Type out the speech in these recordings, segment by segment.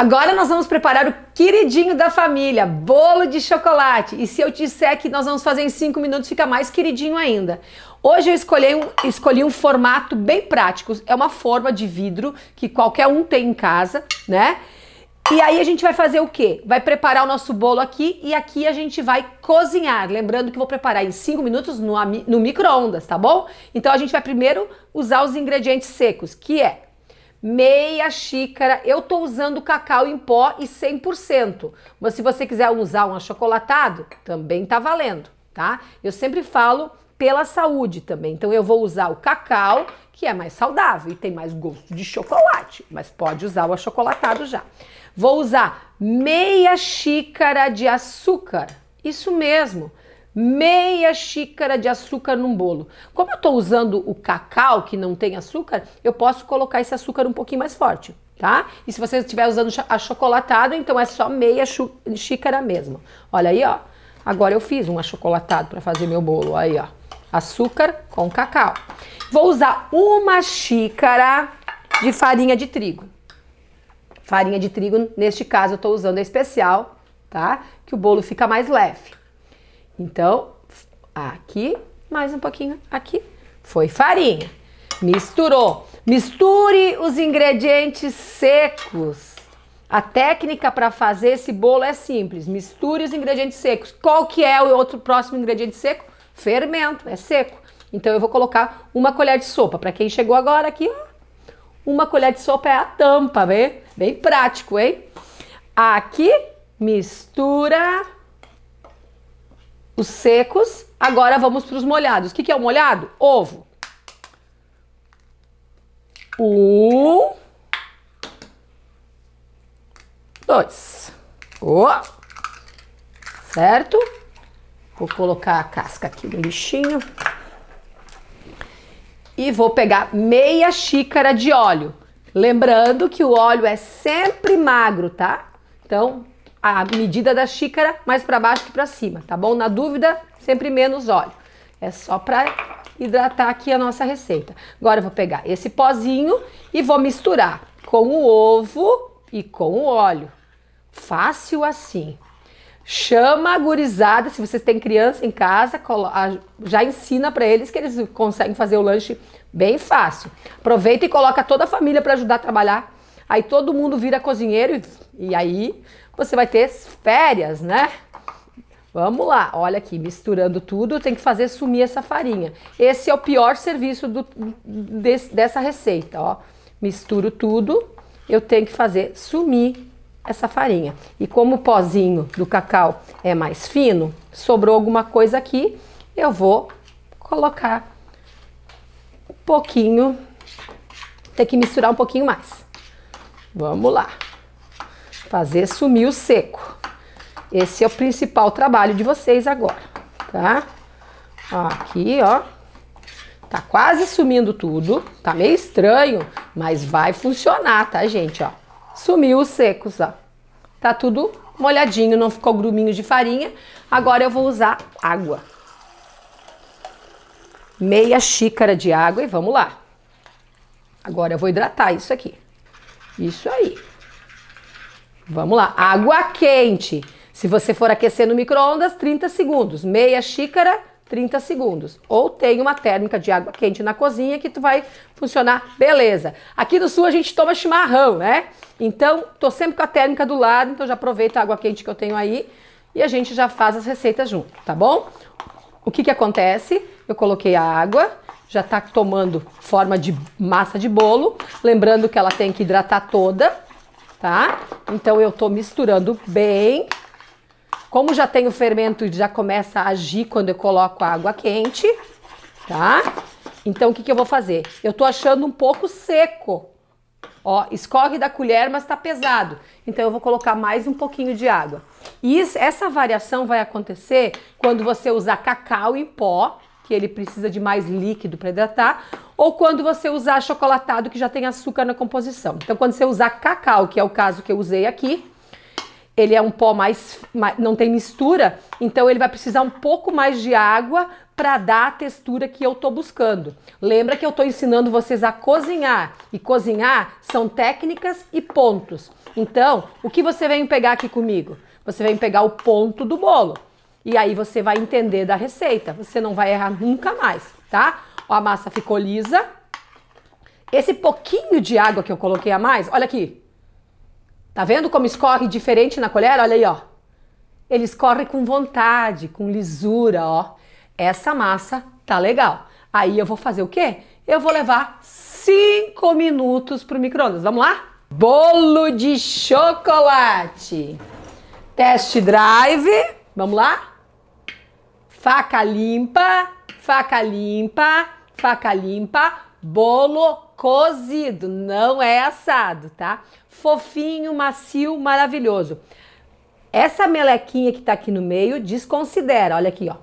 Agora nós vamos preparar o queridinho da família, bolo de chocolate. E se eu disser que nós vamos fazer em 5 minutos, fica mais queridinho ainda. Hoje eu escolhi um, escolhi um formato bem prático. É uma forma de vidro que qualquer um tem em casa, né? E aí a gente vai fazer o quê? Vai preparar o nosso bolo aqui e aqui a gente vai cozinhar. Lembrando que vou preparar em 5 minutos no, no micro-ondas, tá bom? Então a gente vai primeiro usar os ingredientes secos, que é meia xícara. Eu tô usando cacau em pó e 100%. Mas se você quiser usar um achocolatado, também tá valendo, tá? Eu sempre falo pela saúde também. Então eu vou usar o cacau, que é mais saudável e tem mais gosto de chocolate, mas pode usar o achocolatado já. Vou usar meia xícara de açúcar. Isso mesmo meia xícara de açúcar num bolo. Como eu estou usando o cacau que não tem açúcar, eu posso colocar esse açúcar um pouquinho mais forte, tá? E se você estiver usando achocolatado, então é só meia xícara mesmo. Olha aí, ó. Agora eu fiz um achocolatado para fazer meu bolo, aí ó. Açúcar com cacau. Vou usar uma xícara de farinha de trigo. Farinha de trigo, neste caso, eu estou usando a especial, tá? Que o bolo fica mais leve. Então, aqui, mais um pouquinho aqui. Foi farinha. Misturou. Misture os ingredientes secos. A técnica para fazer esse bolo é simples. Misture os ingredientes secos. Qual que é o outro próximo ingrediente seco? Fermento, é seco. Então eu vou colocar uma colher de sopa. Para quem chegou agora aqui, uma colher de sopa é a tampa, bem, bem prático, hein? Aqui mistura os secos. Agora vamos para os molhados. O que, que é o molhado? Ovo. Um. Dois. Oh. Certo? Vou colocar a casca aqui no lixinho. E vou pegar meia xícara de óleo. Lembrando que o óleo é sempre magro, tá? Então, a medida da xícara mais para baixo que para cima, tá bom? Na dúvida, sempre menos óleo. É só para hidratar aqui a nossa receita. Agora eu vou pegar esse pozinho e vou misturar com o ovo e com o óleo. Fácil assim. Chama a gurizada, se vocês têm criança em casa, já ensina para eles que eles conseguem fazer o lanche bem fácil. Aproveita e coloca toda a família para ajudar a trabalhar. Aí todo mundo vira cozinheiro e, e aí você vai ter férias, né? Vamos lá, olha aqui, misturando tudo, tem que fazer sumir essa farinha. Esse é o pior serviço do, desse, dessa receita, ó. Misturo tudo, eu tenho que fazer sumir essa farinha. E como o pozinho do cacau é mais fino, sobrou alguma coisa aqui, eu vou colocar um pouquinho, tem que misturar um pouquinho mais. Vamos lá. Fazer sumir o seco. Esse é o principal trabalho de vocês agora, tá? Ó, aqui, ó. Tá quase sumindo tudo. Tá meio estranho, mas vai funcionar, tá, gente? Ó, sumiu os secos, ó. Tá tudo molhadinho, não ficou gruminho de farinha. Agora eu vou usar água. Meia xícara de água e vamos lá. Agora eu vou hidratar isso aqui. Isso aí. Vamos lá. Água quente. Se você for aquecer no micro-ondas, 30 segundos. Meia xícara, 30 segundos. Ou tem uma térmica de água quente na cozinha que tu vai funcionar, beleza. Aqui no sul a gente toma chimarrão, né? Então, tô sempre com a térmica do lado, então já aproveito a água quente que eu tenho aí e a gente já faz as receitas junto, tá bom? O que que acontece? Eu coloquei a água, já tá tomando forma de massa de bolo, lembrando que ela tem que hidratar toda, tá? Então eu tô misturando bem. Como já tem o fermento, já começa a agir quando eu coloco a água quente, tá? Então o que, que eu vou fazer? Eu tô achando um pouco seco. Ó, escorre da colher, mas tá pesado. Então eu vou colocar mais um pouquinho de água. E essa variação vai acontecer quando você usar cacau em pó que ele precisa de mais líquido para hidratar, ou quando você usar chocolatado que já tem açúcar na composição. Então, quando você usar cacau, que é o caso que eu usei aqui, ele é um pó mais, mais não tem mistura, então ele vai precisar um pouco mais de água para dar a textura que eu estou buscando. Lembra que eu estou ensinando vocês a cozinhar e cozinhar são técnicas e pontos. Então, o que você vem pegar aqui comigo? Você vem pegar o ponto do bolo. E aí você vai entender da receita. Você não vai errar nunca mais, tá? Ó, a massa ficou lisa. Esse pouquinho de água que eu coloquei a mais, olha aqui. Tá vendo como escorre diferente na colher? Olha aí, ó. Ele escorre com vontade, com lisura, ó. Essa massa tá legal. Aí eu vou fazer o quê? Eu vou levar 5 minutos pro micro-ondas. Vamos lá? Bolo de chocolate. Test drive. Vamos lá? faca limpa, faca limpa, faca limpa, bolo cozido, não é assado, tá? Fofinho, macio, maravilhoso. Essa melequinha que tá aqui no meio, desconsidera, olha aqui, ó.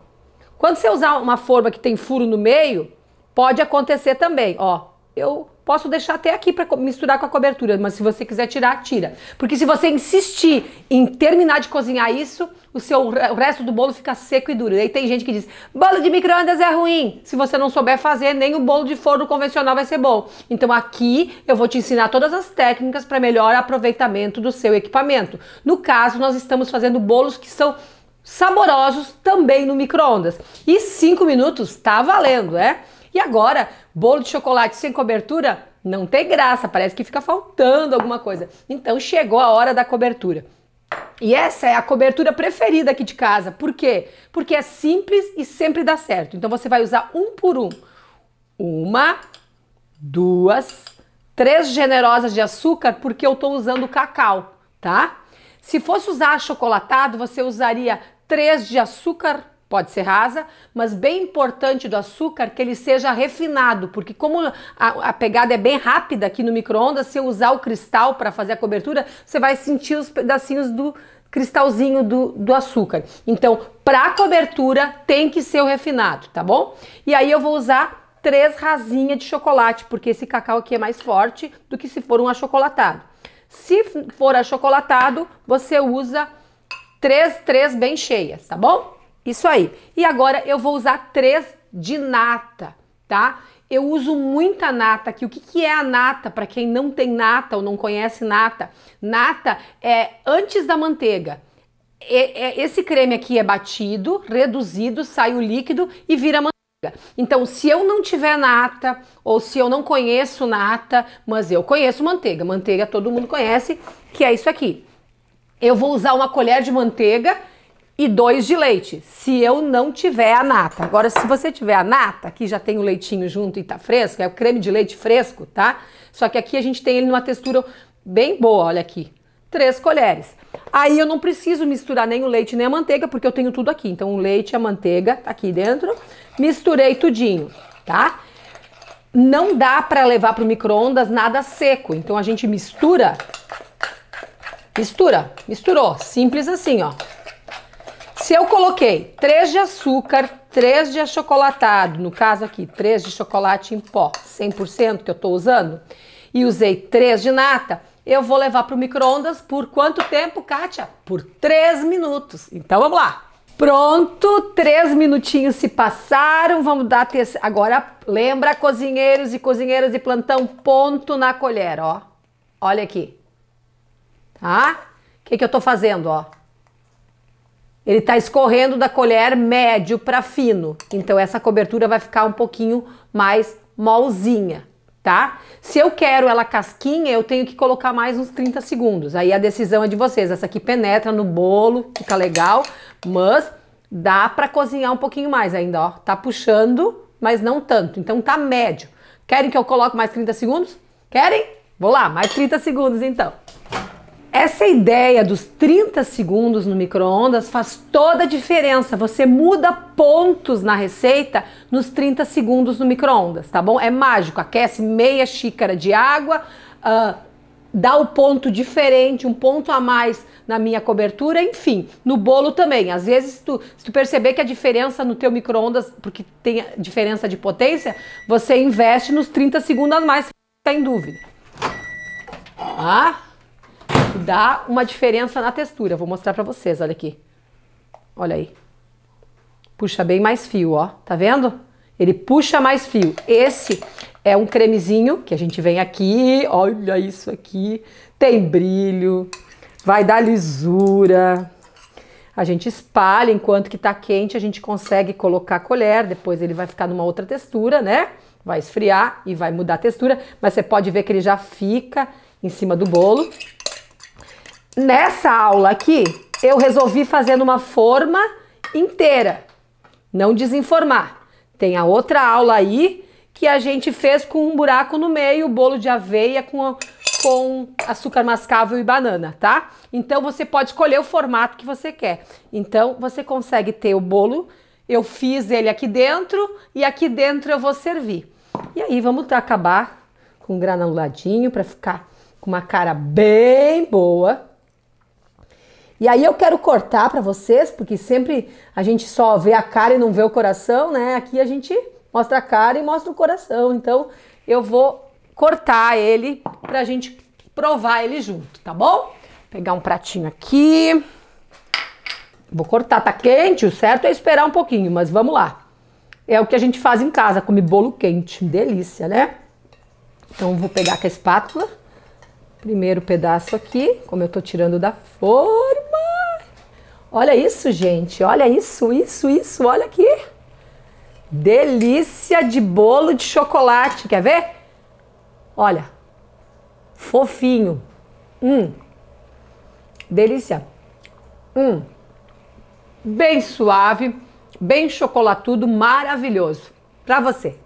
Quando você usar uma forma que tem furo no meio, pode acontecer também, ó. Eu Posso deixar até aqui para misturar com a cobertura, mas se você quiser tirar, tira. Porque se você insistir em terminar de cozinhar isso, o seu o resto do bolo fica seco e duro. E aí tem gente que diz: "Bolo de microondas é ruim". Se você não souber fazer, nem o bolo de forno convencional vai ser bom. Então aqui eu vou te ensinar todas as técnicas para melhor aproveitamento do seu equipamento. No caso, nós estamos fazendo bolos que são saborosos também no microondas. E 5 minutos tá valendo, é? Né? E agora, bolo de chocolate sem cobertura não tem graça, parece que fica faltando alguma coisa. Então chegou a hora da cobertura. E essa é a cobertura preferida aqui de casa. Por quê? Porque é simples e sempre dá certo. Então você vai usar um por um. Uma, duas, três generosas de açúcar, porque eu estou usando cacau, tá? Se fosse usar achocolatado, você usaria três de açúcar pode ser rasa, mas bem importante do açúcar que ele seja refinado, porque como a, a pegada é bem rápida aqui no micro-ondas, se eu usar o cristal para fazer a cobertura, você vai sentir os pedacinhos do cristalzinho do, do açúcar. Então, para cobertura tem que ser o refinado, tá bom? E aí eu vou usar três rasinhas de chocolate, porque esse cacau aqui é mais forte do que se for um achocolatado. Se for achocolatado, você usa três, três bem cheias, tá bom? Isso aí. E agora eu vou usar três de nata, tá? Eu uso muita nata aqui. O que, que é a nata? Para quem não tem nata ou não conhece nata, nata é antes da manteiga. É, é, esse creme aqui é batido, reduzido, sai o líquido e vira manteiga. Então, se eu não tiver nata, ou se eu não conheço nata, mas eu conheço manteiga, manteiga todo mundo conhece, que é isso aqui. Eu vou usar uma colher de manteiga e dois de leite, se eu não tiver a nata. Agora, se você tiver a nata, que já tem o leitinho junto e tá fresco, é o creme de leite fresco, tá? Só que aqui a gente tem ele numa textura bem boa, olha aqui. Três colheres. Aí eu não preciso misturar nem o leite nem a manteiga, porque eu tenho tudo aqui. Então, o leite e a manteiga tá aqui dentro. Misturei tudinho, tá? Não dá para levar pro micro-ondas nada seco. Então, a gente mistura. Mistura, misturou. Simples assim, ó. Se eu coloquei 3 de açúcar, 3 de achocolatado, no caso aqui, 3 de chocolate em pó, 100% que eu estou usando, e usei 3 de nata, eu vou levar para o micro-ondas por quanto tempo, Kátia? Por 3 minutos. Então vamos lá. Pronto, 3 minutinhos se passaram. Vamos dar terceira. Agora lembra cozinheiros e cozinheiras de plantão, ponto na colher, ó. Olha aqui. Tá? O que, que eu tô fazendo, ó? Ele está escorrendo da colher médio para fino. Então essa cobertura vai ficar um pouquinho mais molzinha, tá? Se eu quero ela casquinha, eu tenho que colocar mais uns 30 segundos. Aí a decisão é de vocês. Essa aqui penetra no bolo, fica legal, mas dá para cozinhar um pouquinho mais ainda, ó. Tá puxando, mas não tanto. Então tá médio. Querem que eu coloque mais 30 segundos? Querem? Vou lá, mais 30 segundos então. Essa ideia dos 30 segundos no micro-ondas faz toda a diferença. Você muda pontos na receita nos 30 segundos no micro-ondas, tá bom? É mágico. Aquece meia xícara de água, uh, dá o um ponto diferente, um ponto a mais na minha cobertura, enfim, no bolo também. Às vezes, se tu, se tu perceber que a diferença no teu micro-ondas, porque tem diferença de potência, você investe nos 30 segundos a mais, tá em dúvida. Ah? dá uma diferença na textura. Vou mostrar pra vocês, olha aqui. Olha aí. Puxa bem mais fio, ó. Tá vendo? Ele puxa mais fio. Esse é um cremezinho que a gente vem aqui. Olha isso aqui. Tem brilho. Vai dar lisura. A gente espalha enquanto que tá quente, a gente consegue colocar a colher, depois ele vai ficar numa outra textura, né? Vai esfriar e vai mudar a textura, mas você pode ver que ele já fica em cima do bolo Nessa aula aqui, eu resolvi fazer uma forma inteira, não desenformar. Tem a outra aula aí que a gente fez com um buraco no meio, bolo de aveia com, com açúcar mascavo e banana, tá? Então você pode escolher o formato que você quer. Então você consegue ter o bolo, eu fiz ele aqui dentro e aqui dentro eu vou servir. E aí vamos acabar com um granuladinho para ficar com uma cara bem boa. E aí eu quero cortar para vocês, porque sempre a gente só vê a cara e não vê o coração, né? Aqui a gente mostra a cara e mostra o coração. Então eu vou cortar ele para a gente provar ele junto, tá bom? Pegar um pratinho aqui. Vou cortar, tá quente, o certo é esperar um pouquinho, mas vamos lá. É o que a gente faz em casa, comer bolo quente, delícia, né? Então vou pegar com a espátula. Primeiro pedaço aqui, como eu tô tirando da forma. Olha isso, gente. Olha isso, isso, isso. Olha aqui. Delícia de bolo de chocolate. Quer ver? Olha. Fofinho. Hum. Delícia. Hum. Bem suave, bem chocolatudo, maravilhoso. Para você.